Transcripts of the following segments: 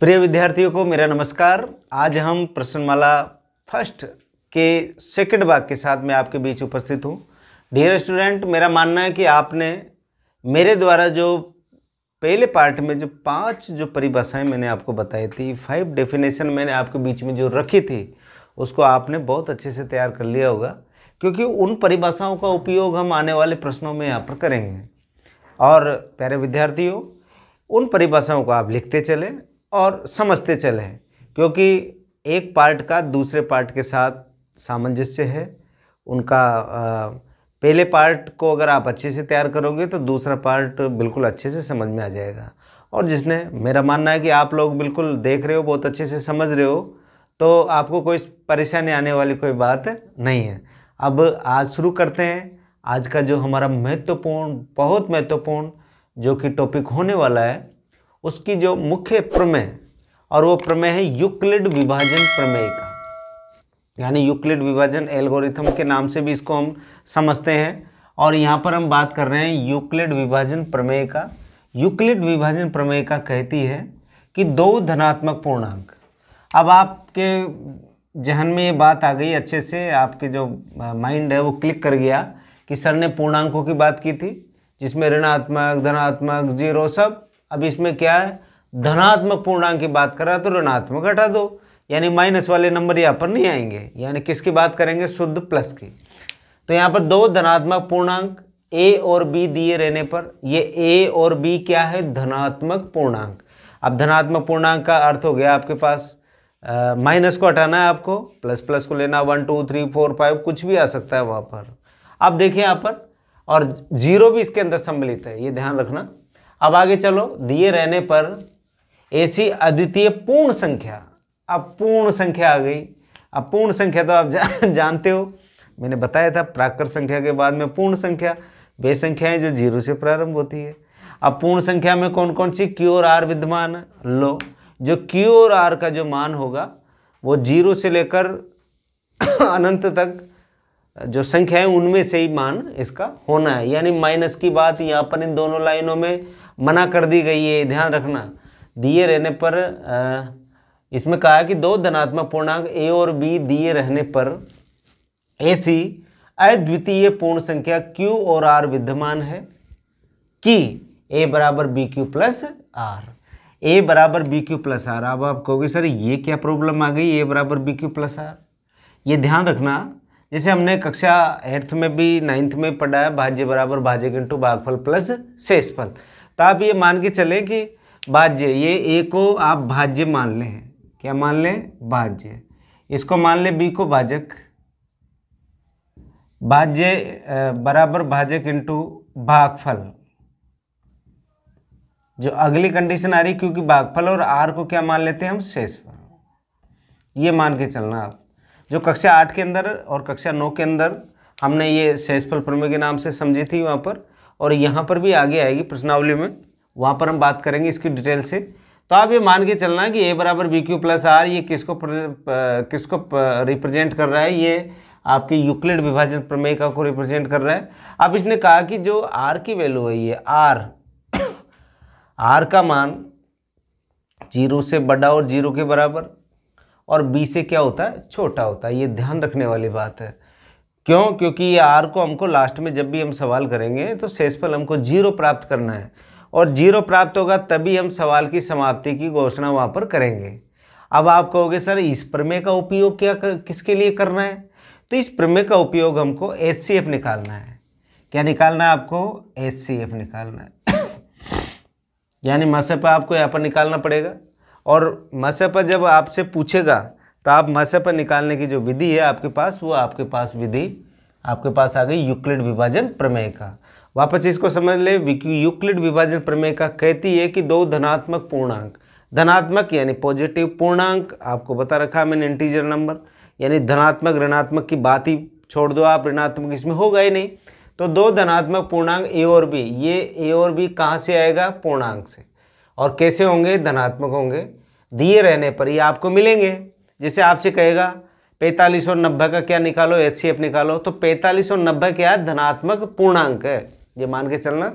प्रिय विद्यार्थियों को मेरा नमस्कार आज हम प्रश्नमाला फर्स्ट के सेकंड भाग के साथ मैं आपके बीच उपस्थित हूँ डियर स्टूडेंट मेरा मानना है कि आपने मेरे द्वारा जो पहले पार्ट में जो पांच जो परिभाषाएं मैंने आपको बताई थी फाइव डेफिनेशन मैंने आपके बीच में जो रखी थी उसको आपने बहुत अच्छे से तैयार कर लिया होगा क्योंकि उन परिभाषाओं का उपयोग हम आने वाले प्रश्नों में यहाँ पर करेंगे और प्यारे विद्यार्थियों उन परिभाषाओं को आप लिखते चलें और समझते चले क्योंकि एक पार्ट का दूसरे पार्ट के साथ सामंजस्य है उनका पहले पार्ट को अगर आप अच्छे से तैयार करोगे तो दूसरा पार्ट बिल्कुल अच्छे से समझ में आ जाएगा और जिसने मेरा मानना है कि आप लोग बिल्कुल देख रहे हो बहुत अच्छे से समझ रहे हो तो आपको कोई परेशानी आने वाली कोई बात नहीं है अब आज शुरू करते हैं आज का जो हमारा महत्वपूर्ण बहुत महत्वपूर्ण जो कि टॉपिक होने वाला है उसकी जो मुख्य प्रमेय और वो प्रमेय है यूक्लिड विभाजन प्रमेय का यानी यूक्लिड विभाजन एल्गोरिथम के नाम से भी इसको हम समझते हैं और यहाँ पर हम बात कर रहे हैं यूक्लिड विभाजन प्रमेय का यूक्लिड विभाजन प्रमेय का कहती है कि दो धनात्मक पूर्णांक अब आपके जहन में ये बात आ गई अच्छे से आपके जो माइंड है वो क्लिक कर गया कि सर ने पूर्णांकों की बात की थी जिसमें ऋणात्मक धनात्मक जीरो सब अब इसमें क्या है धनात्मक पूर्णांक की बात करा तो ऋणात्मक हटा दो यानी माइनस वाले नंबर यहाँ पर नहीं आएंगे यानी किसकी बात करेंगे शुद्ध प्लस की तो यहाँ पर दो धनात्मक पूर्णांक ए और बी दिए रहने पर ये ए और बी क्या है धनात्मक पूर्णांक अब धनात्मक पूर्णांक का अर्थ हो गया आपके पास माइनस को हटाना है आपको प्लस प्लस को लेना one two three four five कुछ भी आ सकता है वहाँ पर अब देखिए यहाँ पर और जीरो भी इसके अंदर सम्मिलित है ये ध्यान रखना अब आगे चलो दिए रहने पर ऐसी अद्वितीय पूर्ण संख्या अब पूर्ण संख्या आ गई अब पूर्ण संख्या तो आप जा, जानते हो मैंने बताया था प्राकृत संख्या के बाद में पूर्ण संख्या वे संख्याएं जो जीरो से प्रारंभ होती है अब पूर्ण संख्या में कौन कौन सी क्यू और आर विद्यमान लो जो क्यू और आर का जो मान होगा वो जीरो से लेकर अनंत तक जो संख्या है उनमें से ही मान इसका होना है यानी माइनस की बात यहाँ पर इन दोनों लाइनों में मना कर दी गई है ध्यान रखना दिए रहने पर इसमें कहा कि दो धनात्मक पूर्णांक ए और बी दिए रहने पर ए सी अद्वितीय पूर्ण संख्या क्यू और आर विद्यमान है कि ए बराबर B Q plus R A बराबर बी क्यू प्लस आर अब आप कहोगे सर ये क्या प्रॉब्लम आ गई ए बराबर बी क्यू प्लस आर ये ध्यान रखना जैसे हमने कक्षा एट्थ में भी नाइन्थ में पढ़ा है भाज्य बराबर भाज्य इंटू भागफल प्लस शेषफल तो आप ये मान के चले कि भाज्य ये ए को आप भाज्य मान लें क्या मान लें भाज्य इसको मान लें बी को भाजक भाज्य बराबर भाजक इंटू भागफल जो अगली कंडीशन आ रही क्योंकि भागफल और आर को क्या मान लेते हैं हम शेषफल ये मान के चलना आप जो कक्षा आठ के अंदर और कक्षा नौ के अंदर हमने ये शेषफल प्रमेय के नाम से समझी थी वहाँ पर और यहाँ पर भी आगे आएगी प्रश्नावली में वहाँ पर हम बात करेंगे इसकी डिटेल से तो आप ये मान के चलना कि ए बराबर बी क्यू प्लस आर ये किसको पर, किसको रिप्रेजेंट कर रहा है ये आपके यूक्लिड विभाजन प्रमेय का को रिप्रेजेंट कर रहा है अब इसने कहा कि जो आर की वैल्यू है ये आर आर का मान जीरो से बड़ा और जीरो के बराबर और बी से क्या होता है छोटा होता है ये ध्यान रखने वाली बात है क्यों क्योंकि ये आर को हमको लास्ट में जब भी हम सवाल करेंगे तो शेषफल हमको जीरो प्राप्त करना है और जीरो प्राप्त होगा तभी हम सवाल की समाप्ति की घोषणा वहाँ पर करेंगे अब आप कहोगे सर इस प्रमेय का उपयोग क्या कर, किसके लिए करना है तो इस प्रमेय का उपयोग हमको एच निकालना है क्या निकालना है आपको एच निकालना है यानी पर आपको यहाँ पर निकालना पड़ेगा और पर जब आपसे पूछेगा तो आप मसे पर निकालने की जो विधि है आपके पास वो आपके पास विधि आपके पास आ गई यूक्लिड विभाजन प्रमेय का वापस इसको समझ ले यूक्लिड विभाजन प्रमेय का कहती है कि दो धनात्मक पूर्णांक धनात्मक यानी पॉजिटिव पूर्णांक आपको बता रखा है मैंने इंटीजर नंबर यानी धनात्मक ऋणात्मक की बात ही छोड़ दो आप ऋणात्मक इसमें होगा ही नहीं तो दो धनात्मक पूर्णांक ए और बी ये ए और बी कहाँ से आएगा पूर्णांक से और कैसे होंगे धनात्मक होंगे दिए रहने पर ये आपको मिलेंगे जैसे आपसे कहेगा पैंतालीस और नब्बे का क्या निकालो एच निकालो तो पैंतालीस और नब्बे क्या धनात्मक पूर्णांक है ये मान के चलना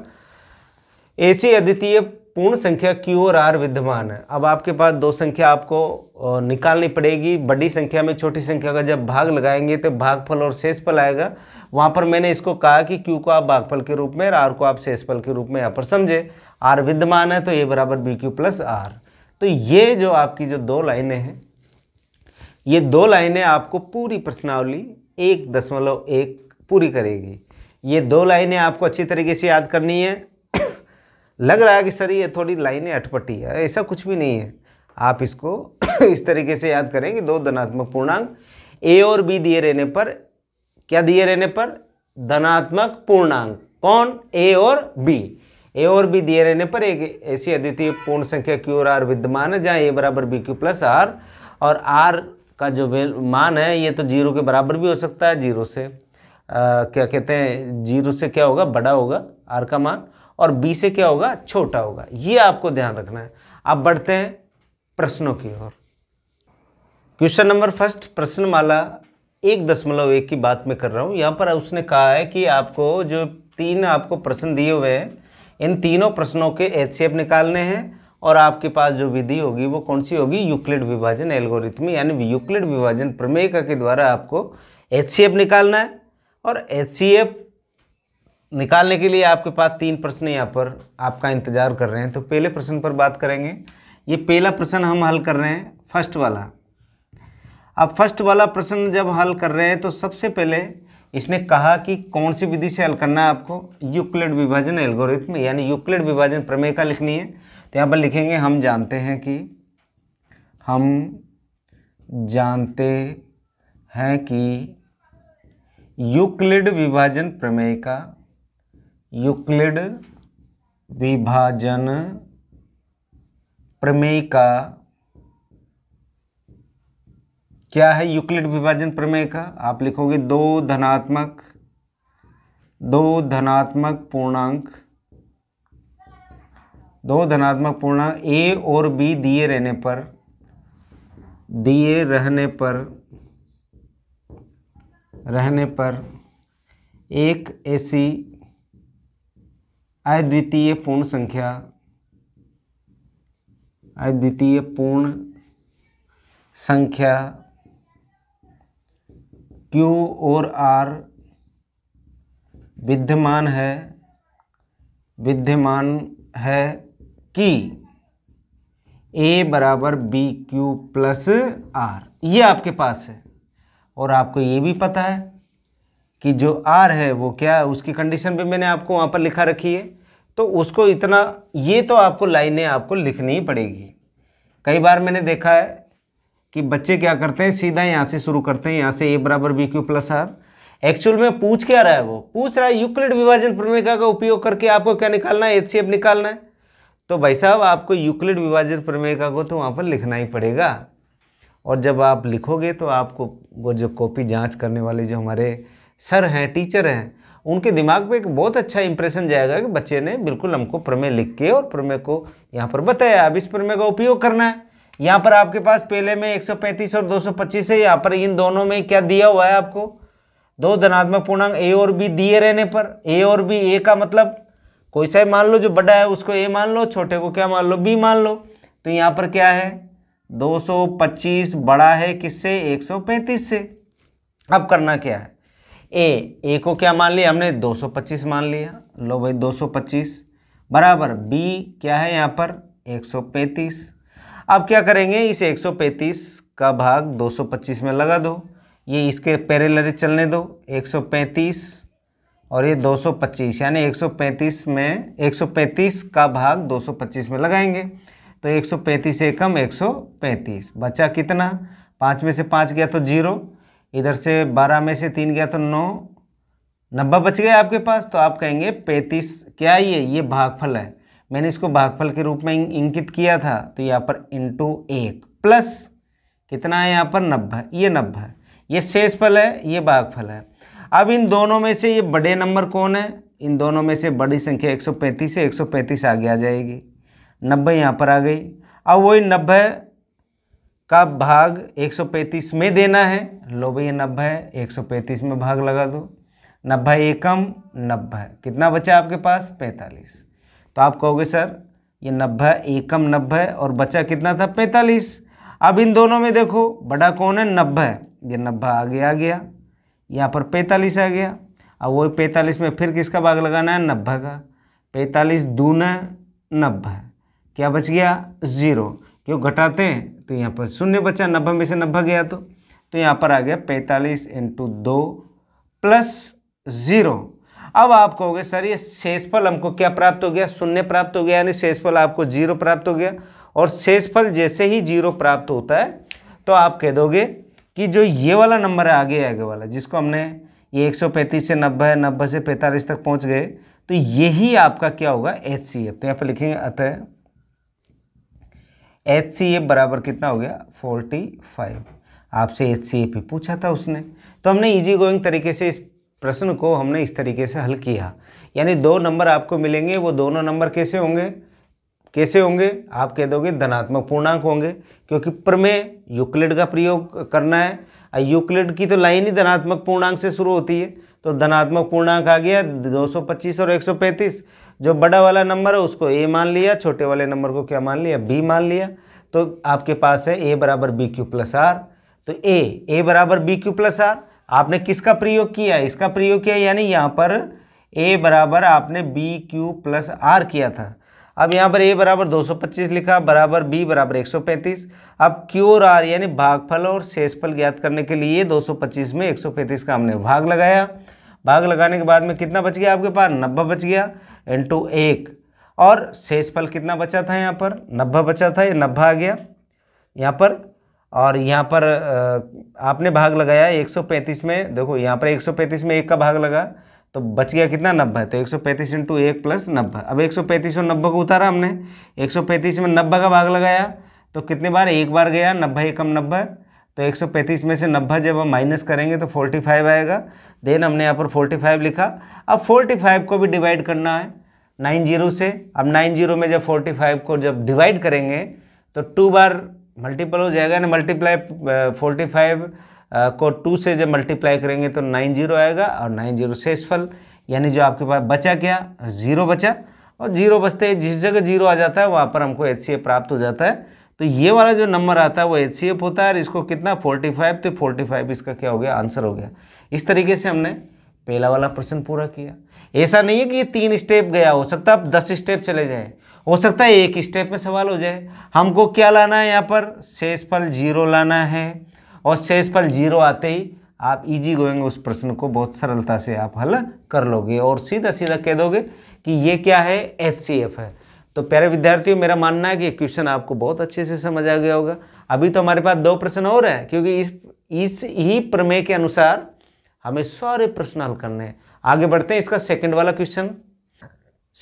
ऐसी अद्वितीय पूर्ण संख्या क्यू और आर विद्यमान है अब आपके पास दो संख्या आपको निकालनी पड़ेगी बड़ी संख्या में छोटी संख्या का जब भाग लगाएंगे तो भागफल और शेषफल आएगा वहाँ पर मैंने इसको कहा कि क्यू को आप भागफल के रूप में और आर को आप शेषफल के रूप में यहाँ पर समझे आर विद्यमान है तो ये बराबर बी क्यू प्लस आर तो ये जो आपकी जो दो लाइनें हैं ये दो लाइनें आपको पूरी प्रश्नावली एक दशमलव एक पूरी करेगी ये दो लाइनें आपको अच्छी तरीके से याद करनी है लग रहा है कि सर ये थोड़ी लाइनें अटपटी है ऐसा कुछ भी नहीं है आप इसको इस तरीके से याद करेंगे दो धनात्मक पूर्णांक ए और बी दिए रहने पर क्या दिए रहने पर धनात्मक पूर्णांक कौन ए और बी ए और बी दिए रहने पर एक ऐसी अद्वितीय पूर्ण संख्या क्यू और आर विद्यमान है जहाँ ए बराबर बी क्यू प्लस आर और आर का जो वेल मान है ये तो जीरो के बराबर भी हो सकता है जीरो से आ, क्या कहते हैं जीरो से क्या होगा बड़ा होगा आर का मान और बी से क्या होगा छोटा होगा ये आपको ध्यान रखना है आप बढ़ते हैं प्रश्नों की ओर क्वेश्चन नंबर फर्स्ट प्रश्नमाला एक दशमलव एक की बात मैं कर रहा हूँ यहाँ पर उसने कहा है कि आपको जो तीन आपको प्रश्न दिए हुए हैं इन तीनों प्रश्नों के एच निकालने हैं और आपके पास जो विधि होगी वो कौन सी होगी यूक्लिड विभाजन एल्गोरिथमी यानी यूक्लिड विभाजन प्रमेय के द्वारा आपको एच निकालना है और एच निकालने के लिए आपके पास तीन प्रश्न यहाँ पर आपका इंतजार कर रहे हैं तो पहले प्रश्न पर बात करेंगे ये पहला प्रश्न हम हल कर रहे हैं फर्स्ट वाला अब फर्स्ट वाला प्रश्न जब हल कर रहे हैं तो सबसे पहले इसने कहा कि कौन सी विधि से हल करना है आपको यूक्लिड विभाजन एल्गोरिथम यानी यूक्लिड विभाजन प्रमेय का लिखनी है तो यहाँ पर लिखेंगे हम जानते हैं कि हम जानते हैं कि यूक्लिड विभाजन प्रमेय का यूक्लिड विभाजन प्रमेय का क्या है यूक्लिड विभाजन प्रमेय का आप लिखोगे दो धनात्मक दो धनात्मक पूर्णांक दो धनात्मक पूर्णांक ए और बी दिए रहने पर दिए रहने पर रहने पर एक ऐसी अद्वितीय पूर्ण संख्या अद्वितीय पूर्ण संख्या Q और R विद्यमान है विद्यमान है कि ए बराबर बी क्यू प्लस आर ये आपके पास है और आपको ये भी पता है कि जो आर है वो क्या है उसकी कंडीशन भी मैंने आपको वहाँ पर लिखा रखी है तो उसको इतना ये तो आपको लाइनें आपको लिखनी ही पड़ेगी कई बार मैंने देखा है कि बच्चे क्या करते हैं सीधा यहाँ से शुरू करते हैं यहाँ से ए बराबर B Q plus R actual में पूछ क्या रहा है वो पूछ रहा है यूक्लिड विभाजन प्रमेय का उपयोग करके आपको क्या निकालना है एच निकालना है तो भाई साहब आपको यूक्लिड विभाजन प्रमेय का को तो वहाँ पर लिखना ही पड़ेगा और जब आप लिखोगे तो आपको वो जो कॉपी जांच करने वाले जो हमारे सर हैं टीचर हैं उनके दिमाग पे एक बहुत अच्छा इंप्रेशन जाएगा कि बच्चे ने बिल्कुल हमको प्रमेय लिख के और प्रमेय को यहाँ पर बताया अब इस प्रमेय का उपयोग करना है यहाँ पर आपके पास पहले में एक और दो है यहाँ पर इन दोनों में क्या दिया हुआ है आपको दो धनात्मक पूर्णांक ए और बी दिए रहने पर ए और बी ए का मतलब कोई सा मान लो जो बड़ा है उसको ए मान लो छोटे को क्या मान लो बी मान लो तो यहाँ पर क्या है 225 बड़ा है किससे 135 से अब करना क्या है ए ए को क्या मान लिया हमने 225 मान लिया लो भाई 225 बराबर बी क्या है यहाँ पर 135 अब क्या करेंगे इस 135 का भाग 225 में लगा दो ये इसके पैरेलरी चलने दो 135 और ये 225 यानी 135 में 135 का भाग 225 में लगाएंगे तो 135 एकम 135 बचा कितना पाँच में से पाँच गया तो जीरो इधर से बारह में से तीन गया तो नौ नब्बे बच गया आपके पास तो आप कहेंगे पैंतीस क्या ये ये भागफल है मैंने इसको भागफल के रूप में इंकित किया था तो यहाँ पर इंटू एक प्लस कितना है यहाँ पर नब्बे ये नब्बे ये शेषफल है ये भागफल है अब इन दोनों में से ये बड़े नंबर कौन है इन दोनों में से बड़ी संख्या 135 से 135 आगे आ जाएगी नब्बे यहाँ पर आ गई अब वही नब्बे का भाग 135 में देना है लो भैया नब्बे एक में भाग लगा दो नब्बे एकम नब्बे कितना बचा आपके पास 45 तो आप कहोगे सर ये नब्बे एकम नब्बे और बचा कितना था 45 अब इन दोनों में देखो बड़ा कौन है नब्बे ये नब्बे आगे आ गया यहाँ पर पैंतालीस आ गया अब वही पैंतालीस में फिर किसका भाग लगाना है नब्बे का पैंतालीस दूना नब्बे क्या बच गया ज़ीरो क्यों घटाते हैं तो यहाँ पर शून्य बचा नब्बे में से नब्बे गया तो तो यहाँ पर आ गया पैंतालीस इंटू दो प्लस ज़ीरो अब आप कहोगे सर ये शेषफल हमको क्या प्राप्त हो गया शून्य प्राप्त हो गया यानी शेषफल आपको जीरो प्राप्त हो गया और शेषफल जैसे ही जीरो प्राप्त होता है तो आप कह दोगे कि जो ये वाला नंबर है आगे आगे वाला जिसको हमने ये 135 से 90 नब्बे से 45 तक पहुंच गए तो यही आपका क्या होगा एच सी एफ तो यहाँ पर लिखेंगे अतः एच सी एफ बराबर कितना हो गया 45 आपसे एच सी एफ ही पूछा था उसने तो हमने इजी गोइंग तरीके से इस प्रश्न को हमने इस तरीके से हल किया यानी दो नंबर आपको मिलेंगे वो दोनों नंबर कैसे होंगे कैसे होंगे आप कह दोगे धनात्मक पूर्णांक होंगे क्योंकि प्रमेय यूक्लिड का प्रयोग करना है और यूक्लिड की तो लाइन ही धनात्मक पूर्णांक से शुरू होती है तो धनात्मक पूर्णांक आ गया 225 और 135 जो बड़ा वाला नंबर है उसको ए मान लिया छोटे वाले नंबर को क्या मान लिया बी मान लिया तो आपके पास है ए बराबर बी क्यू प्लस आर तो ए ए बराबर बी क्यू प्लस आर आपने किसका प्रयोग किया इसका प्रयोग किया यानी यहाँ पर ए बराबर आपने बी क्यू प्लस आर किया था अब यहाँ पर ए बराबर 225 लिखा बराबर बी बराबर 135 अब क्यू और आर यानी भागफल और शेषफल ज्ञात करने के लिए 225 में 135 का हमने भाग लगाया भाग लगाने के बाद में कितना बच गया आपके पास नब्बे बच गया इंटू एक और शेषफल कितना बचा था यहाँ पर नब्बे बचा था ये नब्बे आ गया यहाँ पर और यहाँ पर आपने भाग लगाया 135 में देखो यहाँ पर 135 में एक का भाग लगा तो बच गया कितना नब्बे तो एक सौ पैंतीस इंटू एक प्लस नब्बे अब एक सौ पैंतीस और नब्बे को उतारा हमने एक सौ पैंतीस में नब्बे का भाग लगाया तो कितने बार एक बार गया नब्बे एकम नब्बे तो एक सौ पैंतीस में से नब्बे जब हम माइनस करेंगे तो फोर्टी फाइव आएगा देन हमने यहाँ पर फोर्टी फाइव लिखा अब फोर्टी फाइव को भी डिवाइड करना है नाइन जीरो से अब नाइन जीरो में जब फोर्टी फाइव को जब डिवाइड करेंगे तो टू बार मल्टीपल हो जाएगा ना मल्टीप्लाई फोर्टी फाइव को टू से जब मल्टीप्लाई करेंगे तो नाइन जीरो आएगा और नाइन जीरो शेषफल यानी जो आपके पास बचा क्या ज़ीरो बचा और जीरो बचते जिस जगह जीरो आ जाता है वहाँ पर हमको एच प्राप्त हो जाता है तो ये वाला जो नंबर आता है वो एच होता है और इसको कितना फोर्टी फाइव तो फोर्टी फाइव इसका क्या हो गया आंसर हो गया इस तरीके से हमने पहला वाला प्रश्न पूरा किया ऐसा नहीं है कि ये तीन स्टेप गया हो सकता है आप दस स्टेप चले जाए हो सकता है एक स्टेप में सवाल हो जाए हमको क्या लाना है यहाँ पर शेषफल जीरो लाना है और शेष पर जीरो आते ही आप इजी गोइंग उस प्रश्न को बहुत सरलता से आप हल कर लोगे और सीधा सीधा कह दोगे कि ये क्या है एस है तो प्यारे विद्यार्थियों मेरा मानना है कि क्वेश्चन आपको बहुत अच्छे से समझ आ गया होगा अभी तो हमारे पास दो प्रश्न और हैं क्योंकि इस इस ही प्रमेय के अनुसार हमें सारे प्रश्न हल करने हैं आगे बढ़ते हैं इसका सेकंड वाला क्वेश्चन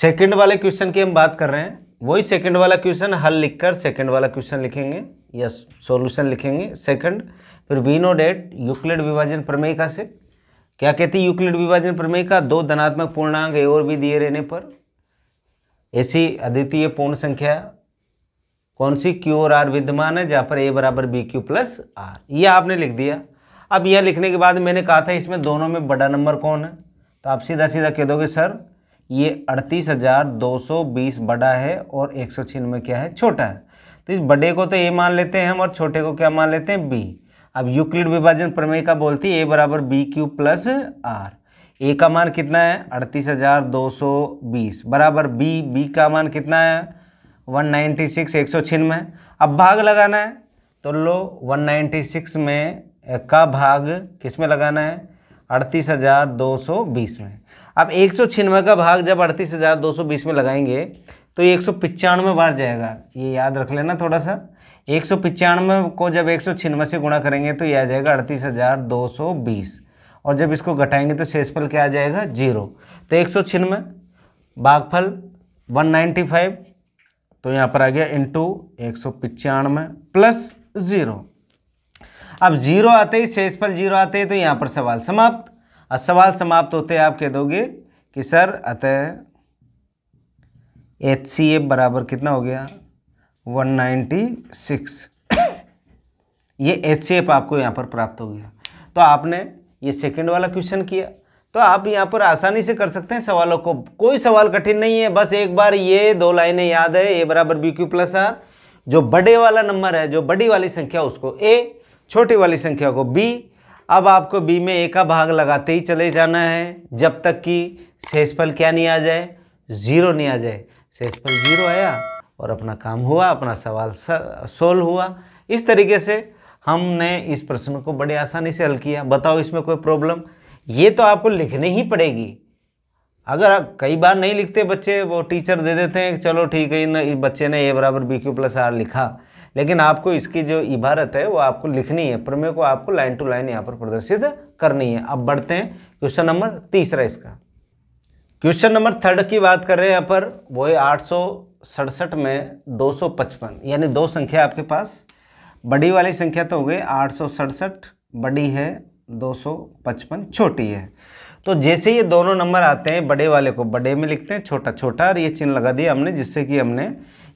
सेकंड वाले क्वेश्चन की हम बात कर रहे हैं वही सेकंड वाला क्वेश्चन हल लिखकर सेकंड वाला क्वेश्चन लिखेंगे या सॉल्यूशन लिखेंगे सेकंड फिर वी नो डेट यूक्लिड विभाजन प्रमेय का से क्या कहती है यूक्लिड विभाजन प्रमेय का दो धनात्मक पूर्णांक ए और बी दिए रहने पर ऐसी अद्वितीय पूर्ण संख्या कौन सी क्यू और आर विद्यमान है जहाँ पर ए बराबर बी क्यू प्लस आर ये आपने लिख दिया अब यह लिखने के बाद मैंने कहा था इसमें दोनों में बड़ा नंबर कौन है तो आप सीधा सीधा कह दोगे सर ये अड़तीस हज़ार दो सौ बीस बड़ा है और एक सौ छियानवे क्या है छोटा है तो इस बड़े को तो ए मान लेते हैं हम और छोटे को क्या मान लेते हैं बी अब यूक्लिड विभाजन प्रमेय का बोलती है ए बराबर B Q plus R A का मान कितना है अड़तीस हज़ार दो सौ बीस बराबर बी बी का मान कितना है वन नाइन्टी सिक्स एक सौ छिन्नवे अब भाग लगाना है तो लो वन नाइन्टी सिक्स में का भाग किस में लगाना है अड़तीस हज़ार दो सौ बीस में अब एक सौ छिन्नवे का भाग जब अड़तीस हज़ार दो सौ बीस में लगाएंगे तो ये एक सौ पचानवे बार जाएगा ये याद रख लेना थोड़ा सा एक सौ पचानवे को जब एक सौ छियानवे से गुणा करेंगे तो ये आ जाएगा अड़तीस हज़ार दो सौ बीस और जब इसको घटाएंगे तो शेषफल क्या आ जाएगा जीरो तो एक सौ छियानवे बागफल वन नाइन्टी फाइव तो यहाँ पर आ गया इंटू एक सौ पचानवे प्लस ज़ीरो अब जीरो आते ही शेषफल जीरो आते ही तो यहाँ पर सवाल समाप्त और सवाल समाप्त होते आप कह दोगे कि सर अतः एच सी एफ बराबर कितना हो गया 196 ये एच आपको यहाँ पर प्राप्त हो गया तो आपने ये सेकेंड वाला क्वेश्चन किया तो आप यहाँ पर आसानी से कर सकते हैं सवालों को कोई सवाल कठिन नहीं है बस एक बार ये दो लाइनें याद है ए बराबर बी क्यू प्लस आर जो बड़े वाला नंबर है जो बड़ी वाली संख्या उसको ए छोटी वाली संख्या को बी अब आपको बी में ए का भाग लगाते ही चले जाना है जब तक कि शेषफल क्या नहीं आ जाए ज़ीरो नहीं आ जाए शेषफल ज़ीरो आया और अपना काम हुआ अपना सवाल सोल्व हुआ इस तरीके से हमने इस प्रश्न को बड़े आसानी से हल किया बताओ इसमें कोई प्रॉब्लम ये तो आपको लिखनी ही पड़ेगी अगर आप कई बार नहीं लिखते बच्चे वो टीचर दे देते हैं चलो ठीक है ना बच्चे ने ए बराबर बी क्यू प्लस आर लिखा लेकिन आपको इसकी जो इबारत है वो आपको लिखनी है प्रमेय को आपको लाइन टू लाइन यहाँ पर प्रदर्शित करनी है अब बढ़ते हैं क्वेश्चन नंबर तीसरा इसका क्वेश्चन नंबर थर्ड की बात कर रहे हैं यहाँ पर वो है आठ सौ सड़सठ में दो सौ पचपन यानी दो संख्या आपके पास बड़ी वाली संख्या तो हो गई आठ सौ सड़सठ बड़ी है दो सौ पचपन छोटी है तो जैसे ये दोनों नंबर आते हैं बड़े वाले को बड़े में लिखते हैं छोटा छोटा और ये चिन्ह लगा दिया हमने जिससे कि हमने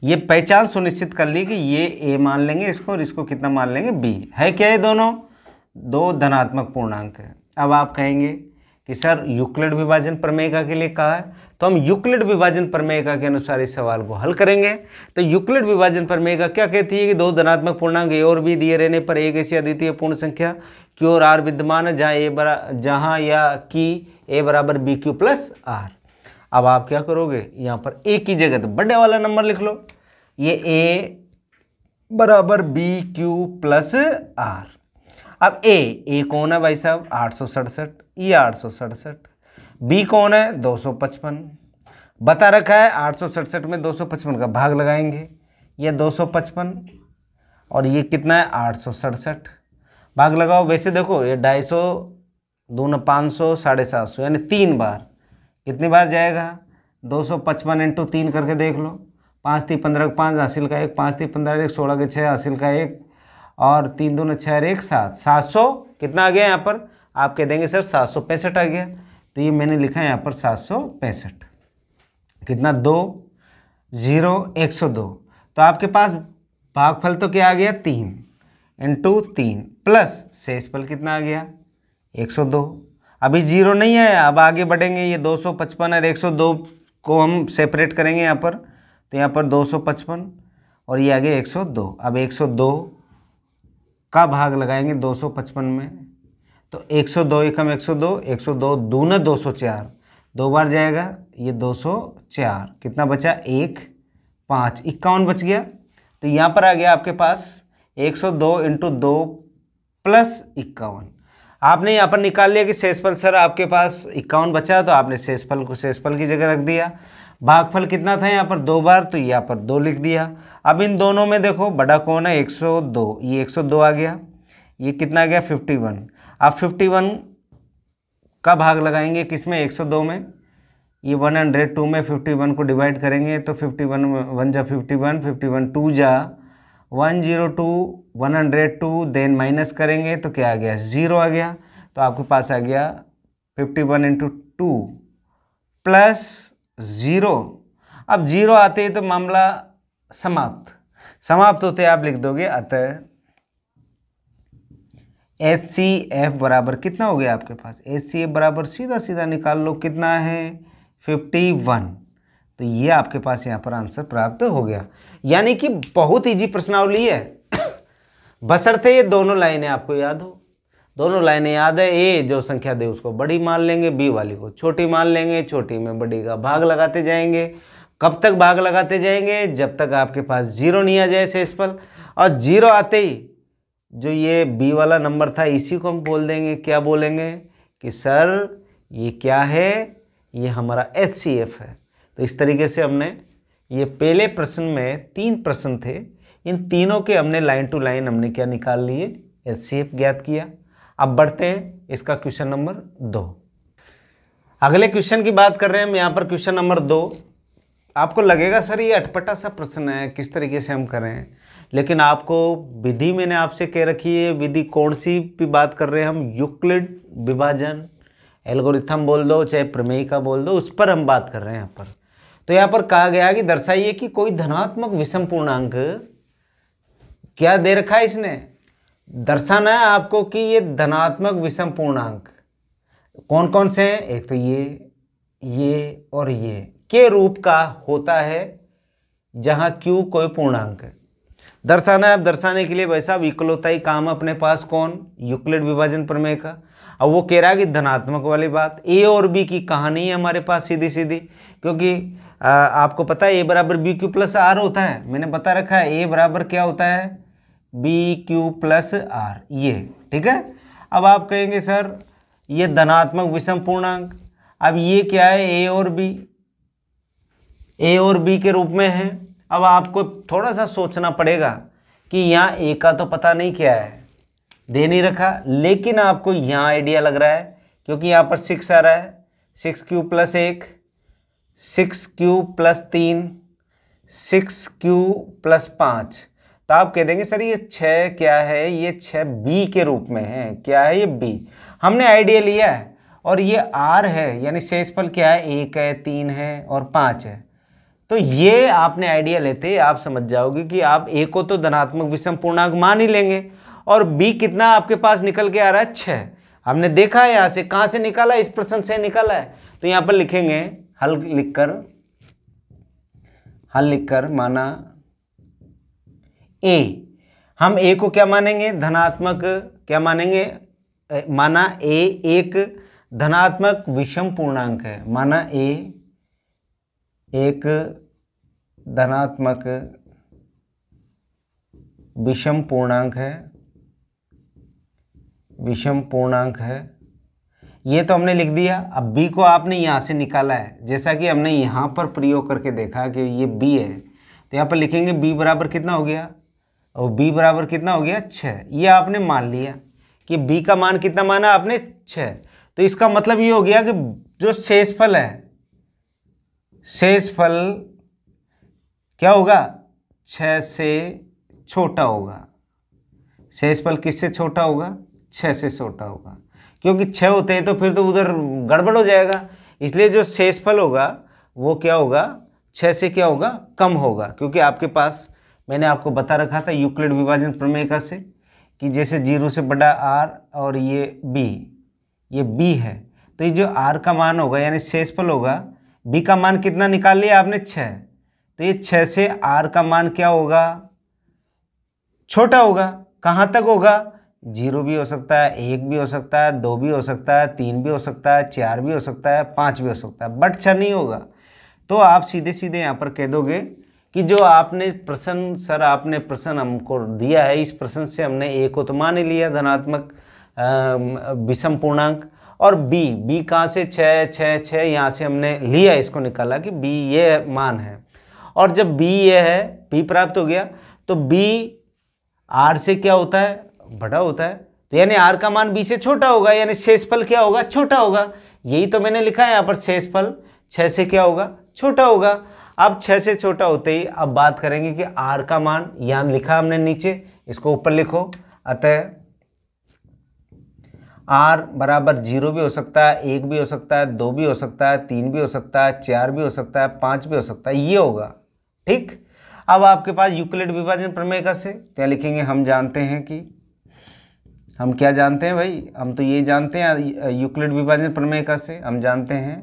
ये पहचान सुनिश्चित कर ली कि ये ए मान लेंगे इसको और इसको कितना मान लेंगे बी है क्या ये दोनों दो धनात्मक पूर्णांक है अब आप कहेंगे कि सर यूक्लिड विभाजन प्रमेय का के लिए कहा है तो हम यूक्लिड विभाजन प्रमेय का के अनुसार इस सवाल को हल करेंगे तो यूक्लिड विभाजन प्रमेय का क्या कहती है कि दो धनात्मक पूर्णांक ए और बी दिए रहने पर एक ऐसी अद्वितीय पूर्ण संख्या क्यू और आर विद्यमान है जहाँ ए बरा जहाँ या की ए बराबर बी क्यू प्लस आर अब आप क्या करोगे यहाँ पर ए की जगह तो बड़े वाला नंबर लिख लो ये ए बराबर बी क्यू प्लस आर अब ए ए कौन है भाई साहब आठ सौ सड़सठ ये आठ सौ सड़सठ बी कौन है 255 बता रखा है आठ में 255 का भाग लगाएंगे ये 255 और ये कितना है आठ भाग लगाओ वैसे देखो ये ढाई सौ न पाँच सौ साढ़े सात सौ यानी तीन बार कितनी बार जाएगा दो सौ पचपन इंटू तीन करके देख लो पाँच तीन पंद्रह पाँच हासिल का एक पाँच तीन पंद्रह एक सोलह के छः हासिल का एक और तीन न छः एक सात सात सौ कितना आ गया यहाँ पर आप कह देंगे सर सात सौ पैंसठ आ गया तो ये मैंने लिखा है यहाँ पर सात सौ पैंसठ कितना दो ज़ीरो एक सौ दो तो आपके पास भागफल तो क्या आ गया तीन इंटू तीन प्लस शेषफल कितना आ गया एक सौ दो अभी जीरो नहीं है अब आगे बढ़ेंगे ये दो सौ पचपन और एक सौ दो को हम सेपरेट करेंगे यहाँ पर तो यहाँ पर दो सौ पचपन और ये आ गया एक सौ दो अब एक सौ दो का भाग लगाएंगे दो सौ पचपन में तो 102 एकम एक सौ दो दूना सौ दो बार जाएगा ये 204 कितना बचा एक पाँच इक्यावन बच गया तो यहाँ पर आ गया आपके पास 102 सौ दो इंटू दो प्लस इक्यावन आपने यहाँ पर निकाल लिया कि शेषफल सर आपके पास इक्यावन बचा तो आपने शेषफल को शेषफल की जगह रख दिया भागफल कितना था यहाँ पर दो बार तो यहाँ पर दो लिख दिया अब इन दोनों में देखो बड़ा कौन है 102 ये 102 आ गया ये कितना आ गया 51 आप 51 का भाग लगाएंगे किस में 102 में ये 102 में 51 को डिवाइड करेंगे तो 51 वन वन जा fifty one fifty one two जा one zero two one hundred two then minus करेंगे तो क्या आ गया ज़ीरो आ गया तो आपके पास आ गया fifty one into two plus zero अब जीरो आते ही तो मामला समाप्त समाप्त होते आप लिख दोगे अतः एच सी एफ बराबर कितना हो गया आपके पास एच सी एफ बराबर सीधा सीधा निकाल लो कितना है फिफ्टी वन तो ये आपके पास यहाँ पर आंसर प्राप्त हो गया यानी कि बहुत ईजी प्रश्नावली है बसरते ये दोनों लाइनें आपको याद हो दोनों लाइनें याद है ए जो संख्या दे उसको बड़ी मान लेंगे बी वाली को छोटी मान लेंगे छोटी में बड़ी का भाग लगाते जाएंगे कब तक भाग लगाते जाएंगे जब तक आपके पास जीरो नहीं आ जाए शेष पर और जीरो आते ही जो ये बी वाला नंबर था इसी को हम बोल देंगे क्या बोलेंगे कि सर ये क्या है ये हमारा एच सी एफ है तो इस तरीके से हमने ये पहले प्रश्न में तीन प्रश्न थे इन तीनों के हमने लाइन टू लाइन हमने क्या निकाल लिए एच सी एफ ज्ञात किया अब बढ़ते हैं इसका क्वेश्चन नंबर दो अगले क्वेश्चन की बात कर रहे हैं हम यहाँ पर क्वेश्चन नंबर दो आपको लगेगा सर ये अटपटा सा प्रश्न है किस तरीके से हम करें लेकिन आपको विधि मैंने आपसे कह रखी है विधि कौन सी भी बात कर रहे हैं हम यूक्लिड विभाजन एल्गोरिथम बोल दो चाहे प्रमेय का बोल दो उस पर हम बात कर रहे हैं यहाँ पर तो यहाँ पर कहा गया कि दर्शाइए कि कोई धनात्मक विषम पूर्णांक क्या दे रखा है इसने दर्शाना है आपको कि ये धनात्मक विषम पूर्णांक कौन कौन से हैं एक तो ये ये और ये के रूप का होता है जहाँ क्यू कोई पूर्णांक है दर्शाना है अब दर्शाने के लिए भाई साहब इकलौता ही काम अपने पास कौन यूक्लिड विभाजन प्रमेय का अब वो कह रहा है कि धनात्मक वाली बात ए और बी की कहानी है हमारे पास सीधी सीधी क्योंकि आ, आपको पता है ए बराबर बी क्यू प्लस आर होता है मैंने बता रखा है ए बराबर क्या होता है बी क्यू प्लस आर ये ठीक है अब आप कहेंगे सर ये धनात्मक विषम पूर्णांक अब ये क्या है ए और बी ए और बी के रूप में है अब आपको थोड़ा सा सोचना पड़ेगा कि यहाँ ए का तो पता नहीं क्या है दे नहीं रखा लेकिन आपको यहाँ आइडिया लग रहा है क्योंकि यहाँ पर सिक्स आ रहा है सिक्स क्यू प्लस एक सिक्स क्यू प्लस तीन सिक्स क्यू प्लस पाँच तो आप कह देंगे सर ये छः क्या है ये छः बी के रूप में है क्या है ये बी हमने आइडिया लिया है और ये आर है यानी शेषफल क्या है एक है तीन है और पाँच है तो ये आपने आइडिया लेते ही आप समझ जाओगे कि आप ए को तो धनात्मक विषम पूर्णांक मान ही लेंगे और बी कितना आपके पास निकल के आ रहा है छः हमने देखा है यहाँ से कहाँ से निकाला इस प्रश्न से निकाला है तो यहाँ पर लिखेंगे हल लिखकर हल लिखकर माना ए हम ए को क्या मानेंगे धनात्मक क्या मानेंगे माना ए एक धनात्मक विषम पूर्णांक है माना ए एक धनात्मक विषम पूर्णांक है विषम पूर्णांक है ये तो हमने लिख दिया अब बी को आपने यहाँ से निकाला है जैसा कि हमने यहाँ पर प्रयोग करके देखा कि ये बी है तो यहाँ पर लिखेंगे बी बराबर कितना हो गया और बी बराबर कितना हो गया छः ये आपने मान लिया कि बी का मान कितना माना आपने छः तो इसका मतलब ये हो गया कि जो शेषफल है शेषफल क्या होगा छः से छोटा होगा शेषफल किससे छोटा होगा छः से छोटा होगा क्योंकि छ होते हैं तो फिर तो उधर गड़बड़ हो जाएगा इसलिए जो शेषफल होगा वो क्या होगा छः से क्या होगा कम होगा क्योंकि आपके पास मैंने आपको बता रखा था यूक्लिड विभाजन प्रमेय का से कि जैसे जीरो से बड़ा आर और ये बी ये बी है तो ये जो आर का मान होगा यानी शेषफल होगा बी का मान कितना निकाल लिया आपने छः तो ये छः से आर का मान क्या होगा छोटा होगा कहाँ तक होगा जीरो भी हो सकता है एक भी हो सकता है दो भी हो सकता है तीन भी हो सकता है चार भी हो सकता है पाँच भी हो सकता है बट छः नहीं होगा तो आप सीधे सीधे यहाँ पर कह दोगे कि जो आपने प्रश्न सर आपने प्रश्न हमको दिया है इस प्रश्न से हमने ए को तो मान ही लिया धनात्मक विषम पूर्णांक और बी बी कहाँ से छः छः छः यहाँ से हमने लिया इसको निकाला कि बी ये मान है और जब बी ये है बी प्राप्त हो गया तो बी आर से क्या होता है बड़ा होता है तो यानी आर का मान बी से छोटा होगा यानी शेषफल क्या होगा छोटा होगा यही तो मैंने लिखा है यहाँ पर शेषफल छः से क्या होगा छोटा होगा अब छः से छोटा होते ही अब बात करेंगे कि आर का मान यहाँ लिखा हमने नीचे इसको ऊपर लिखो अतः आर बराबर जीरो भी हो सकता है एक भी हो सकता है दो भी हो सकता है तीन भी हो सकता है चार भी हो सकता है पाँच भी हो सकता है ये होगा ठीक अब आपके पास यूक्लिड विभाजन प्रमेय का से क्या तो लिखेंगे हम जानते हैं कि हम क्या जानते हैं भाई हम तो ये जानते हैं यूक्लिड विभाजन प्रमेय का से हम जानते हैं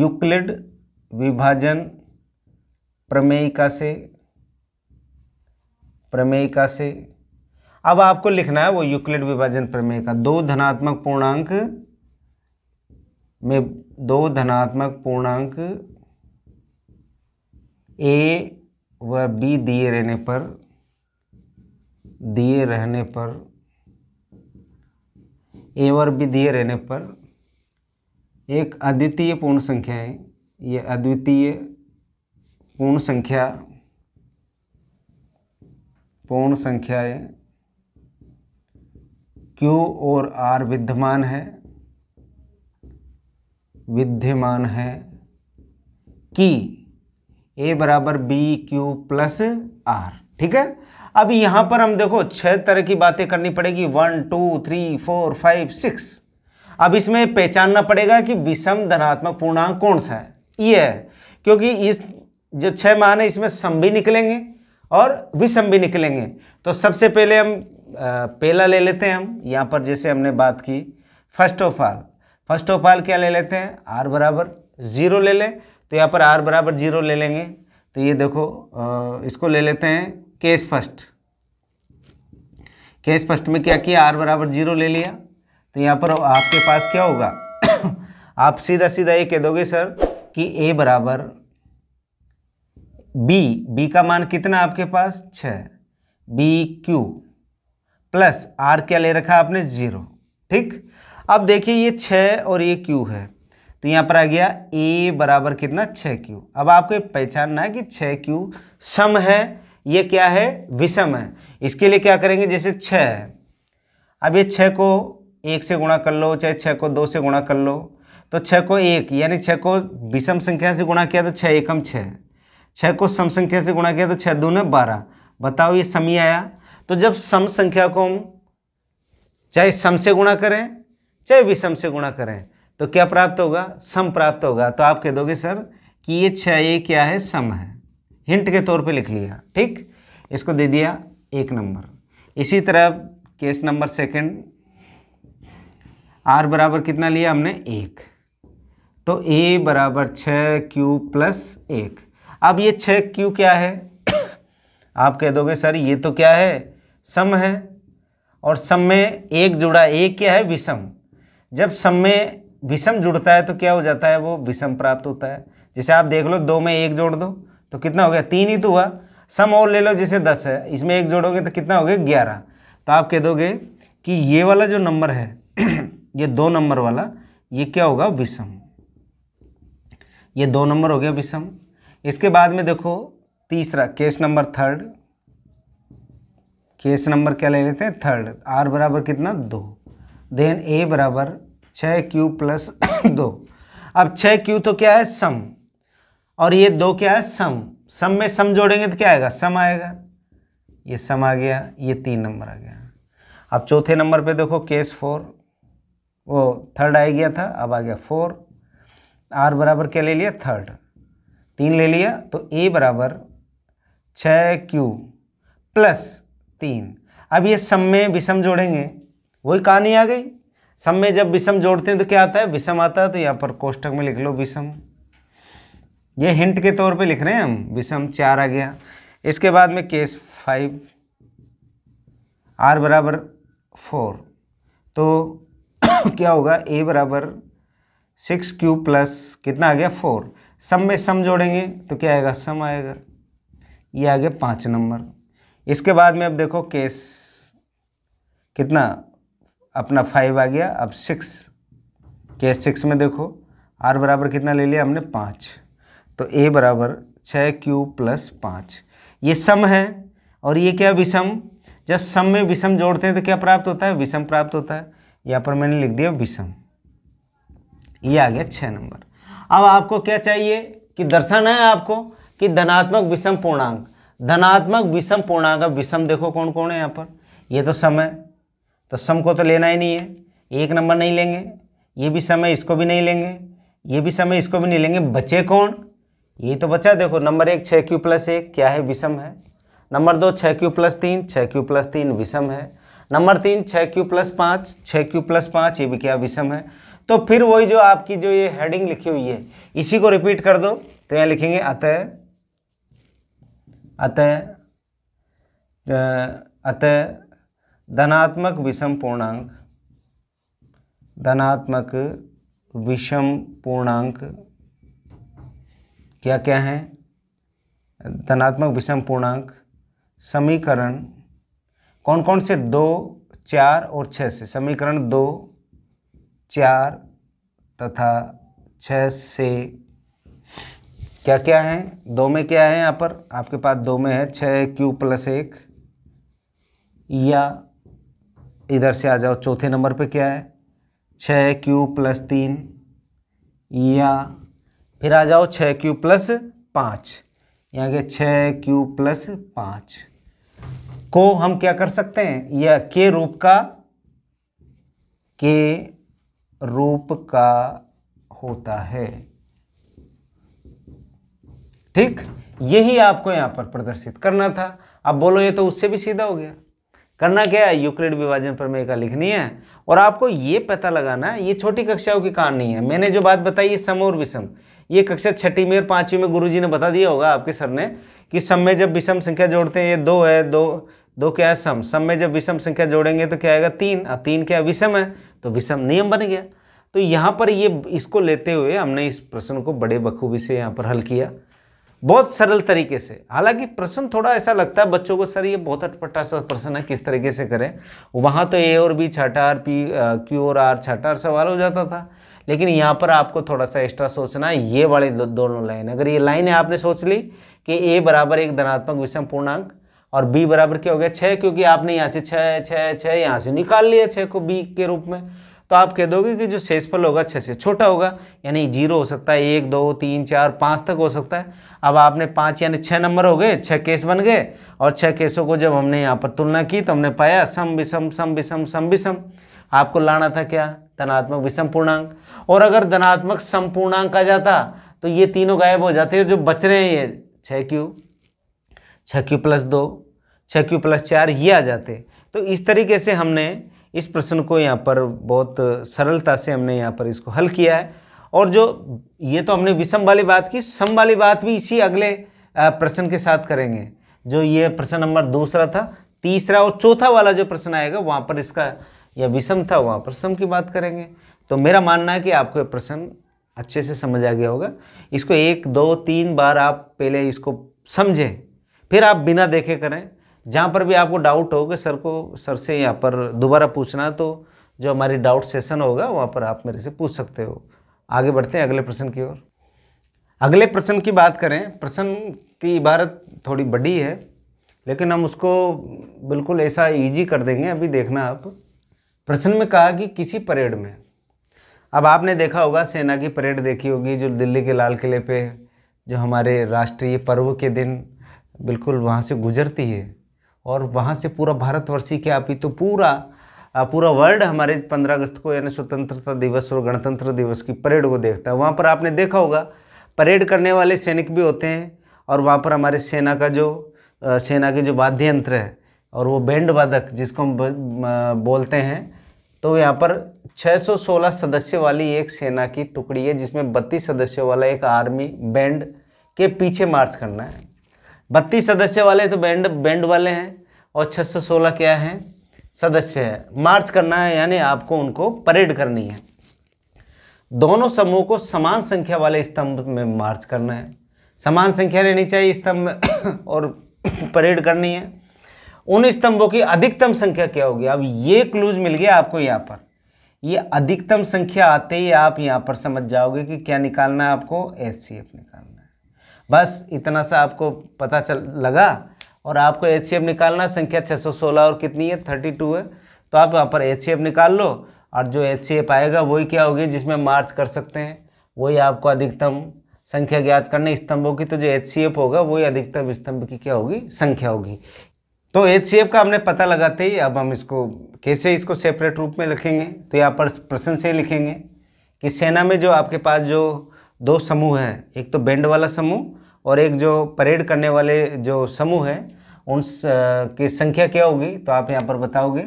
यूक्लिड विभाजन प्रमेय का से प्रमेय का से अब आपको लिखना है वो यूक्लिड विभाजन प्रमेय का दो धनात्मक पूर्णांक में दो धनात्मक पूर्णांक ए व बी दिए रहने पर दिए रहने पर ए और बी दिए रहने पर एक अद्वितीय पूर्ण संख्या है ये अद्वितीय पूर्ण संख्या पूर्ण संख्याएं क्यू और आर विद्यमान है विद्यमान है कि ए बराबर बी क्यू प्लस आर ठीक है अब यहाँ पर हम देखो छः तरह की बातें करनी पड़ेगी one two three four five six अब इसमें पहचानना पड़ेगा कि विषम धनात्मक पूर्णांक कौन सा है ये है क्योंकि इस जो छः मान है इसमें सम भी निकलेंगे और विषम भी निकलेंगे तो सबसे पहले हम पहला ले लेते हैं हम यहाँ पर जैसे हमने बात की first of all first of all क्या ले लेते हैं आर बराबर ज़ीरो ले लें तो यहाँ पर आर बराबर जीरो ले लेंगे तो ये देखो इसको ले लेते हैं केस फर्स्ट केस फर्स्ट में क्या किया आर बराबर जीरो ले लिया तो यहाँ पर आपके पास क्या होगा आप सीधा सीधा ये कह दोगे सर कि ए बराबर बी बी का मान कितना आपके पास छ बी क्यू प्लस आर क्या ले रखा आपने जीरो ठीक अब देखिए ये छ और ये क्यू है तो यहाँ पर आ गया ए बराबर कितना छः क्यू अब आपको पहचानना है कि छः क्यू सम है ये क्या है विषम है इसके लिए क्या करेंगे जैसे छः है अब ये छः को एक से गुणा कर लो चाहे छः को दो से गुणा कर लो तो छः को एक यानी छः को विषम संख्या से गुणा किया तो छः एकम छः छः को सम संख्या से गुणा किया तो छः दो ने बारह बताओ ये समी आया तो जब सम संख्या को हम चाहे सम से गुणा करें चाहे विषम से गुणा करें तो क्या प्राप्त होगा सम प्राप्त होगा तो आप कह दोगे सर कि ये छः ये क्या है सम है हिंट के तौर पे लिख लिया ठीक इसको दे दिया एक नंबर इसी तरह केस नंबर सेकंड आर बराबर कितना लिया हमने एक तो ए बराबर छ क्यू प्लस एक अब ये छः क्यू क्या है आप कह दोगे सर ये तो क्या है सम है और सम में एक जुड़ा एक क्या है विषम जब सम में विषम जुड़ता है तो क्या हो जाता है वो विषम प्राप्त होता है जैसे आप देख लो दो में एक जोड़ दो तो कितना हो गया तीन ही तो हुआ सम और ले लो जैसे दस है इसमें एक जोड़ोगे तो कितना हो गया ग्यारह तो आप कह दोगे कि ये वाला जो नंबर है ये दो नंबर वाला ये क्या होगा विषम ये दो नंबर हो गया विषम इसके बाद में देखो तीसरा case number third case number क्या ले लेते हैं थर्ड आर बराबर कितना दो देन ए बराबर छः क्यू प्लस दो अब छः क्यू तो क्या है सम और ये दो क्या है सम सम में सम जोड़ेंगे तो क्या आएगा सम आएगा ये सम आ गया ये तीन नंबर आ गया अब चौथे नंबर पे देखो केस फोर वो थर्ड आ गया था अब आ गया फोर आर बराबर क्या ले लिया थर्ड तीन ले लिया तो ए बराबर छ क्यू प्लस तीन अब ये सम में विषम जोड़ेंगे वही कहानी आ गई सम में जब विषम जोड़ते हैं तो क्या आता है विषम आता है तो यहाँ पर कोष्टक में लिख लो विषम ये हिंट के तौर पे लिख रहे हैं हम विषम चार आ गया इसके बाद में केस फाइव आर बराबर फोर तो क्या होगा ए बराबर सिक्स क्यू प्लस कितना आ गया फोर सम में सम जोड़ेंगे तो क्या आएगा सम आएगा ये आ गया पाँच नंबर इसके बाद में अब देखो केस कितना अपना फाइव आ गया अब सिक्स के सिक्स में देखो आर बराबर कितना ले लिया हमने पाँच तो ए बराबर छः क्यू प्लस पाँच ये सम है और ये क्या विषम जब सम में विषम जोड़ते हैं तो क्या प्राप्त होता है विषम प्राप्त होता है यहाँ पर मैंने लिख दिया विषम ये आ गया छः नंबर अब आपको क्या चाहिए कि दर्शन है आपको कि धनात्मक विषम पूर्णांक धनात्मक विषम पूर्णांक अब विषम देखो कौन कौन है यहाँ पर ये तो सम है तो सम को तो लेना ही नहीं है एक नंबर नहीं लेंगे ये भी समय इसको भी नहीं लेंगे ये भी समय इसको भी नहीं लेंगे बचे कौन ये तो बचा देखो नंबर एक छः क्यू प्लस एक क्या है विषम है नंबर दो छः क्यू प्लस तीन छः क्यू प्लस तीन विषम है नंबर तीन छः क्यू प्लस पाँच छः क्यू प्लस पाँच ये भी क्या विषम है तो फिर वही जो आपकी जो ये हेडिंग लिखी हुई है इसी को रिपीट कर दो तो यहाँ लिखेंगे अतः अतः अतः धनात्मक विषम पूर्णांक धनात्मक विषम पूर्णांक क्या क्या है धनात्मक विषम पूर्णांक समीकरण कौन कौन से दो चार और छः से समीकरण दो चार तथा छः से क्या क्या है दो में क्या है यहाँ पर आपके पास दो में है छः क्यू प्लस एक या इधर से आ जाओ चौथे नंबर पे क्या है छ क्यू प्लस तीन या फिर आ जाओ छ क्यू प्लस पाँच यहाँ के छ क्यू प्लस पाँच को हम क्या कर सकते हैं यह के रूप का के रूप का होता है ठीक यही आपको यहां पर प्रदर्शित करना था अब बोलो ये तो उससे भी सीधा हो गया करना क्या है यूक्लिड विभाजन प्रमेय का लिखनी है और आपको ये पता लगाना है ये छोटी कक्षाओं की कहानी है मैंने जो बात बताई ये सम और विषम ये कक्षा छठी में और पांचवी में गुरुजी ने बता दिया होगा आपके सर ने कि सम में जब विषम संख्या जोड़ते हैं ये दो है दो दो क्या है सम सम में जब विषम संख्या जोड़ेंगे तो क्या आएगा तीन और तीन क्या विषम है तो विषम नियम बन गया तो यहाँ पर ये इसको लेते हुए हमने इस प्रश्न को बड़े बखूबी से यहाँ पर हल किया बहुत सरल तरीके से हालांकि प्रश्न थोड़ा ऐसा लगता है बच्चों को सर ये बहुत अटपटा सा प्रश्न है किस तरीके से करें वहाँ तो ए और बी छाटा आर पी क्यू और आर छाटा आर सवाल हो जाता था लेकिन यहाँ पर आपको थोड़ा सा एक्स्ट्रा सोचना है ये वाली दोनों लाइन अगर ये लाइन है आपने सोच ली कि ए बराबर एक धनात्मक विषम पूर्णांक और बी बराबर क्या हो गया छः क्योंकि आपने यहाँ से छः छः छः यहाँ से निकाल लिया छः को बी के रूप में तो आप कह दोगे कि जो शेषफल होगा छः से छोटा होगा यानी जीरो हो सकता है एक दो तीन चार पाँच तक हो सकता है अब आपने पाँच यानी छः नंबर हो गए छः केस बन गए और छः केसों को जब हमने यहाँ पर तुलना की तो हमने पाया सम विषम सम विषम सम विषम आपको लाना था क्या धनात्मक विषम पूर्णांक और अगर धनात्मक सम पूर्णांक आ जाता तो ये तीनों गायब हो जाते हैं जो बच रहे हैं ये छः क्यू छः क्यू प्लस दो छः क्यू प्लस चार ये आ जाते तो इस तरीके से हमने इस प्रश्न को यहाँ पर बहुत सरलता से हमने यहाँ पर इसको हल किया है और जो ये तो हमने विषम वाली बात की सम वाली बात भी इसी अगले प्रश्न के साथ करेंगे जो ये प्रश्न नंबर दूसरा था तीसरा और चौथा वाला जो प्रश्न आएगा वहाँ पर इसका या विषम था वहाँ पर सम की बात करेंगे तो मेरा मानना है कि आपको ये प्रश्न अच्छे से समझ आ गया होगा इसको एक दो तीन बार आप पहले इसको समझें फिर आप बिना देखे करें जहाँ पर भी आपको डाउट हो कि सर को सर से यहाँ पर दोबारा पूछना तो जो हमारी डाउट सेशन होगा वहाँ पर आप मेरे से पूछ सकते हो आगे बढ़ते हैं अगले प्रश्न की ओर अगले प्रश्न की बात करें प्रश्न की इबारत थोड़ी बड़ी है लेकिन हम उसको बिल्कुल ऐसा इजी कर देंगे अभी देखना आप प्रश्न में कहा कि किसी परेड में अब आपने देखा होगा सेना की परेड देखी होगी जो दिल्ली के लाल किले पे जो हमारे राष्ट्रीय पर्व के दिन बिल्कुल वहाँ से गुजरती है और वहाँ से पूरा भारतवर्षी क्या अभी तो पूरा पूरा वर्ल्ड हमारे पंद्रह अगस्त को यानी स्वतंत्रता दिवस और गणतंत्र दिवस की परेड को देखता है वहाँ पर आपने देखा होगा परेड करने वाले सैनिक भी होते हैं और वहाँ पर हमारे सेना का जो सेना के जो वाद्य यंत्र है और वो बैंड वादक जिसको हम बोलते हैं तो यहाँ पर 616 सदस्य वाली एक सेना की टुकड़ी है जिसमें बत्तीस सदस्यों वाला एक आर्मी बैंड के पीछे मार्च करना है बत्तीस सदस्य वाले तो बैंड बैंड वाले हैं और 616 क्या है सदस्य है मार्च करना है यानी आपको उनको परेड करनी है दोनों समूह को समान संख्या वाले स्तंभ में मार्च करना है समान संख्या लेनी चाहिए स्तंभ और परेड करनी है उन स्तंभों की अधिकतम संख्या क्या होगी अब ये क्लूज मिल गया आपको यहाँ पर ये अधिकतम संख्या आते ही आप यहाँ पर समझ जाओगे कि क्या निकालना है आपको एस निकालना बस इतना सा आपको पता चल लगा और आपको एच निकालना संख्या 616 और कितनी है 32 है तो आप वहाँ पर एच निकाल लो और जो एच आएगा वही क्या होगी जिसमें मार्च कर सकते हैं वही आपको अधिकतम संख्या ज्ञात करने स्तंभों की तो जो एच होगा वही अधिकतम स्तंभ की क्या होगी संख्या होगी तो एच का हमने पता लगाते ही अब हम इसको कैसे इसको सेपरेट रूप में लिखेंगे तो यहाँ पर प्रश्न से लिखेंगे कि सेना में जो आपके पास जो दो समूह हैं एक तो बैंड वाला समूह और एक जो परेड करने वाले जो समूह है उन की संख्या क्या होगी तो आप यहाँ पर बताओगे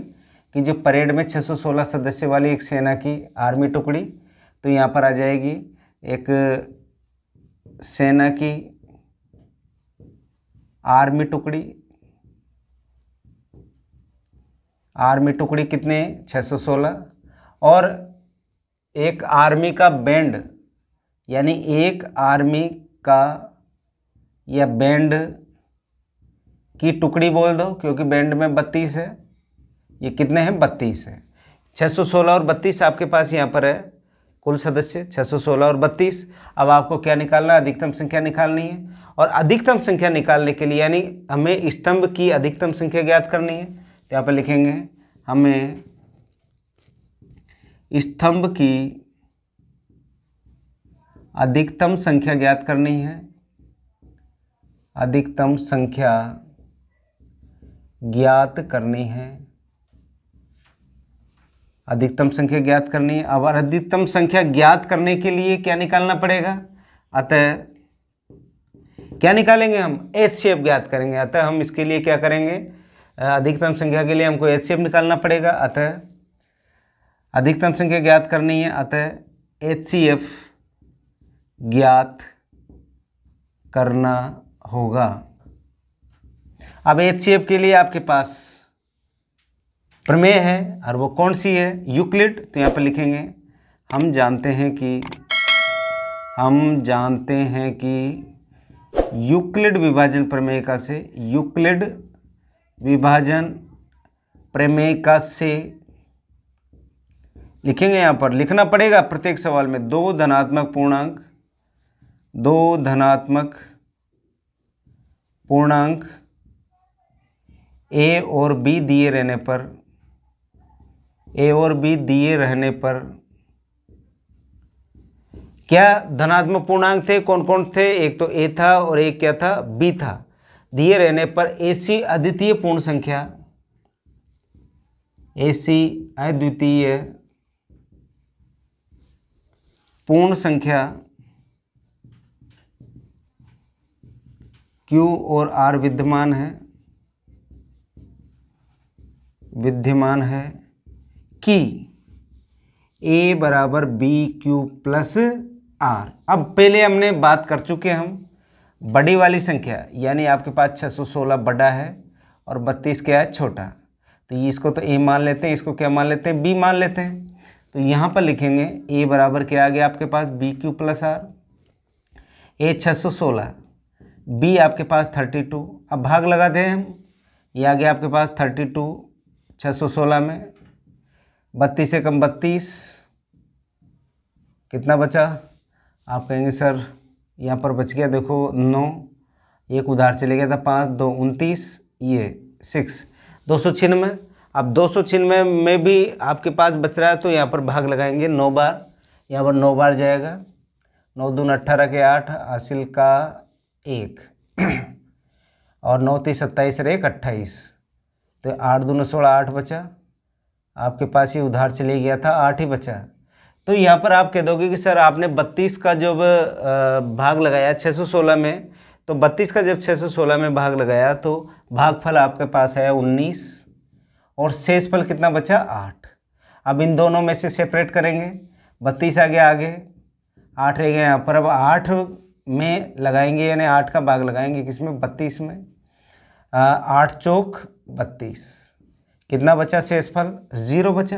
कि जो परेड में 616 सदस्य वाली एक सेना की आर्मी टुकड़ी तो यहाँ पर आ जाएगी एक सेना की आर्मी टुकड़ी आर्मी टुकड़ी कितने 616 और एक आर्मी का बैंड यानी एक आर्मी का या बैंड की टुकड़ी बोल दो क्योंकि बैंड में बत्तीस है ये कितने हैं बत्तीस है 616 और बत्तीस आपके पास यहाँ पर है कुल सदस्य 616 और बत्तीस अब आपको क्या निकालना है अधिकतम संख्या निकालनी है और अधिकतम संख्या निकालने के लिए यानी हमें स्तंभ की अधिकतम संख्या ज्ञात करनी है तो यहाँ पर लिखेंगे हमें स्तंभ की अधिकतम संख्या ज्ञात करनी है अधिकतम संख्या ज्ञात करनी है अधिकतम संख्या ज्ञात करनी है अब अधिकतम संख्या ज्ञात करने के लिए क्या निकालना पड़ेगा अतः क्या निकालेंगे हम एच सी एफ ज्ञात करेंगे अतः हम इसके लिए क्या करेंगे अधिकतम संख्या के लिए हमको एच सी एफ निकालना पड़ेगा अतः अधिकतम संख्या ज्ञात करनी है अतः एच सी एफ़ ज्ञात करना होगा अब एच के लिए आपके पास प्रमेय है और वो कौन सी है यूक्लिड तो यहाँ पर लिखेंगे हम जानते हैं कि हम जानते हैं कि यूक्लिड विभाजन प्रमेय का से यूक्लिड विभाजन का से लिखेंगे यहाँ पर लिखना पड़ेगा प्रत्येक सवाल में दो धनात्मक पूर्णांक दो धनात्मक पूर्णांक ए और बी दिए रहने पर ए और बी दिए रहने पर क्या धनात्मक पूर्णांक थे कौन कौन थे एक तो ए था और एक क्या था बी था दिए रहने पर ऐसी अद्वितीय पूर्ण संख्या ऐसी अद्वितीय पूर्ण संख्या क्यू और आर विद्यमान है विद्यमान है कि ए बराबर बी क्यू प्लस आर अब पहले हमने बात कर चुके हम बड़ी वाली संख्या यानी आपके पास 616 बड़ा है और 32 क्या है छोटा तो इसको तो ए मान लेते हैं इसको क्या मान लेते हैं बी मान लेते हैं तो यहाँ पर लिखेंगे ए बराबर क्या आ गया आपके पास B Q plus R A सोलह बी आपके पास थर्टी टू अब भाग लगा दें हम ये आ गया आपके पास थर्टी टू छः सौ सोलह में बत्तीस से कम बत्तीस कितना बचा आप कहेंगे सर यहाँ पर बच गया देखो नौ एक उधार चले गया था पाँच दो उनतीस ये सिक्स दो सौ छियानवे अब दो सौ छियानवे में भी आपके पास बच रहा है तो यहाँ पर भाग लगाएंगे नौ बार यहाँ पर नौ बार जाएगा नौ दून अट्ठारह के आठ हासिल का एक और नौ तीस सत्ताईस और एक अट्ठाईस तो आठ दून सोलह आठ बचा आपके पास ये उधार चले गया था आठ ही बचा तो यहाँ पर आप कह दोगे कि सर आपने बत्तीस का जब भाग लगाया छः सौ सोलह में तो बत्तीस का जब छः सौ सोलह में भाग लगाया तो भागफल आपके पास आया उन्नीस और शेष फल कितना बचा आठ अब इन दोनों में से सेपरेट करेंगे बत्तीस आ गया आगे आठ रह गए यहाँ पर अब आठ में लगाएंगे यानी आठ का भाग लगाएंगे किसमें बत्तीस में आठ चौक बत्तीस कितना बचा शेषफल ज़ीरो बचा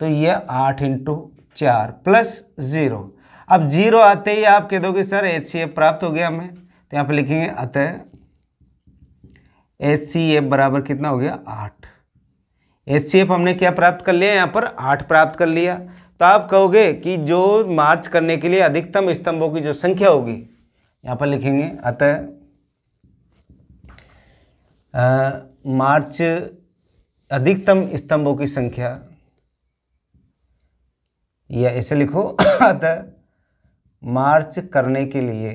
तो ये आठ इंटू चार प्लस ज़ीरो अब जीरो आते ही आप कह दोगे सर एच सी एफ प्राप्त हो गया हमें तो यहाँ पे लिखेंगे अतः एच सी एफ बराबर कितना हो गया आठ एच सी एफ हमने क्या प्राप्त कर लिया यहाँ पर आठ प्राप्त कर लिया तो आप कहोगे कि जो मार्च करने के लिए अधिकतम स्तंभों की जो संख्या होगी यहाँ पर लिखेंगे अतः मार्च अधिकतम स्तंभों की संख्या या ऐसे लिखो अतः मार्च करने के लिए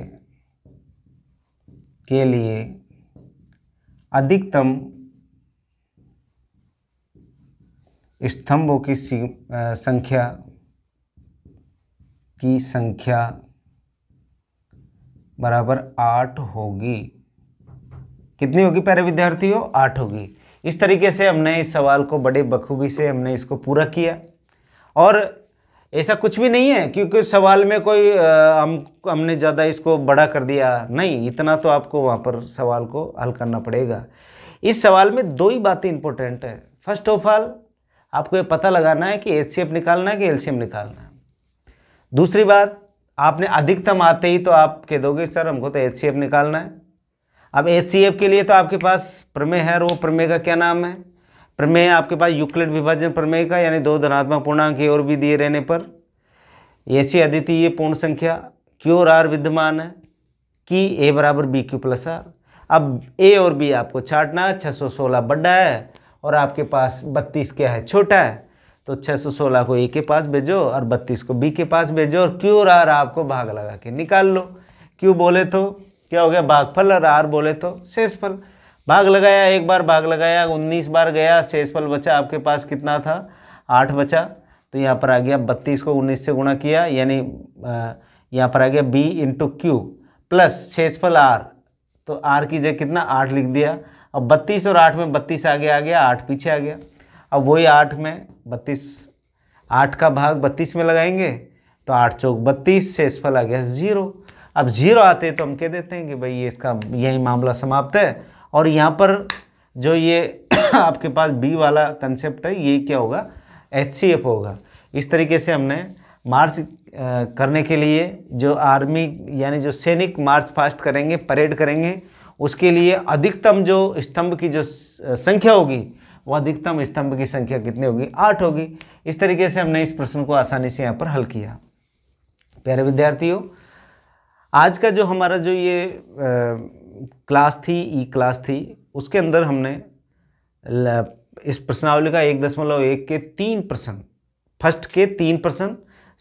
के लिए अधिकतम स्तंभों की संख्या की संख्या बराबर आठ होगी कितनी होगी प्यारे विद्यार्थियों हो? आठ होगी इस तरीके से हमने इस सवाल को बड़े बखूबी से हमने इसको पूरा किया और ऐसा कुछ भी नहीं है क्योंकि उस सवाल में कोई आ, हम हमने ज़्यादा इसको बड़ा कर दिया नहीं इतना तो आपको वहाँ पर सवाल को हल करना पड़ेगा इस सवाल में दो ही बातें इंपॉर्टेंट है फर्स्ट ऑफ ऑल आपको ये पता लगाना है कि एच निकालना है कि एल निकालना है दूसरी बात आपने अधिकतम आते ही तो आप कह दोगे सर हमको तो एच निकालना है अब एच के लिए तो आपके पास प्रमेय है और वो प्रमेय का क्या नाम है प्रमेय आपके पास यूक्लिड विभाजन प्रमेय का यानी दो धनात्मक पूर्णांक और भी दिए रहने पर ऐसी अद्वितीय पूर्ण संख्या क्यू और आर विद्यमान है कि ए बराबर बी क्यू प्लस आर अब ए और बी आपको छाटना छः सौ सोलह बड़ा है और आपके पास बत्तीस क्या है छोटा है तो 616 को ए के पास भेजो और 32 को बी के पास भेजो और क्यू और आर आपको भाग लगा के निकाल लो क्यू बोले तो क्या हो गया भागफल और आर बोले तो शेषफल भाग लगाया एक बार भाग लगाया उन्नीस बार गया शेषफल बचा आपके पास कितना था आठ बचा तो यहाँ पर आ गया बत्तीस को उन्नीस से गुणा किया यानी यहाँ पर आ गया बी इंटू क्यू प्लस शेषफल आर तो आर की जगह कितना आठ लिख दिया अब बत्तीस और आठ में बत्तीस आगे आ गया आठ पीछे आ गया अब वही आठ में बत्तीस आठ का भाग बत्तीस में लगाएंगे तो आठ चौक बत्तीस से इस पर आ गया ज़ीरो अब जीरो आते तो हम कह देते हैं कि भाई ये इसका यही मामला समाप्त है और यहाँ पर जो ये आपके पास बी वाला कंसेप्ट है ये क्या होगा एच होगा इस तरीके से हमने मार्च करने के लिए जो आर्मी यानी जो सैनिक मार्च फास्ट करेंगे परेड करेंगे उसके लिए अधिकतम जो स्तंभ की जो संख्या होगी वो अधिकतम स्तंभ की संख्या कितनी होगी आठ होगी इस तरीके से हमने इस प्रश्न को आसानी से यहाँ पर हल किया प्यारे विद्यार्थियों आज का जो हमारा जो ये आ, क्लास थी ई क्लास थी उसके अंदर हमने इस प्रश्नावली का एक दशमलव एक के तीन प्रश्न फर्स्ट के तीन प्रश्न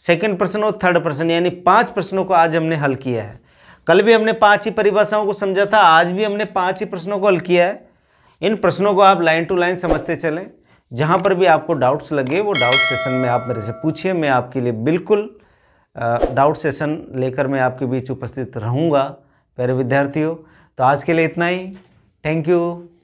सेकंड प्रश्न और थर्ड प्रश्न यानी पांच प्रश्नों को आज हमने हल किया है कल भी हमने पांच ही परिभाषाओं को समझा था आज भी हमने पांच ही प्रश्नों को हल किया है इन प्रश्नों को आप लाइन टू लाइन समझते चलें जहाँ पर भी आपको डाउट्स लगे वो डाउट सेशन में आप मेरे से पूछिए मैं आपके लिए बिल्कुल डाउट सेशन लेकर मैं आपके बीच उपस्थित रहूँगा प्यारे विद्यार्थियों तो आज के लिए इतना ही थैंक यू